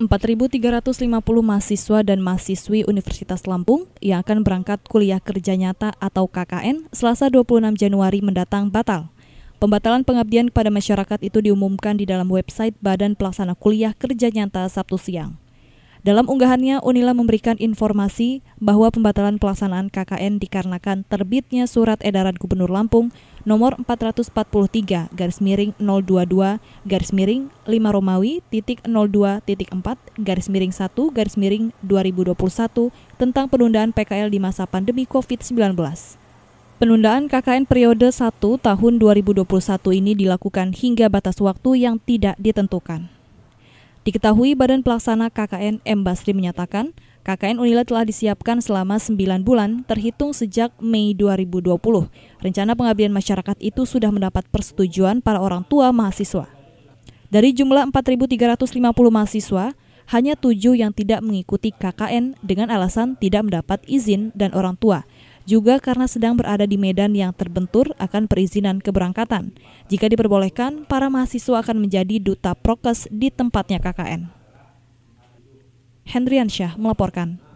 4.350 mahasiswa dan mahasiswi Universitas Lampung yang akan berangkat kuliah kerja nyata atau KKN selasa 26 Januari mendatang batal. Pembatalan pengabdian kepada masyarakat itu diumumkan di dalam website Badan Pelaksana Kuliah Kerja Nyata Sabtu siang. Dalam unggahannya, Unila memberikan informasi bahwa pembatalan pelaksanaan KKN dikarenakan terbitnya surat edaran Gubernur Lampung nomor 443 garis miring 022 garis miring 5 Romawi titik 02 titik 4 garis miring 1 garis miring 2021 tentang penundaan PKL di masa pandemi COVID-19. Penundaan KKN periode 1 tahun 2021 ini dilakukan hingga batas waktu yang tidak ditentukan. Diketahui Badan Pelaksana KKN M. Basri menyatakan, KKN Unila telah disiapkan selama 9 bulan terhitung sejak Mei 2020. Rencana pengabdian masyarakat itu sudah mendapat persetujuan para orang tua mahasiswa. Dari jumlah 4.350 mahasiswa, hanya tujuh yang tidak mengikuti KKN dengan alasan tidak mendapat izin dan orang tua – juga karena sedang berada di medan yang terbentur akan perizinan keberangkatan. Jika diperbolehkan, para mahasiswa akan menjadi duta prokes di tempatnya KKN. Hendrian Syah melaporkan.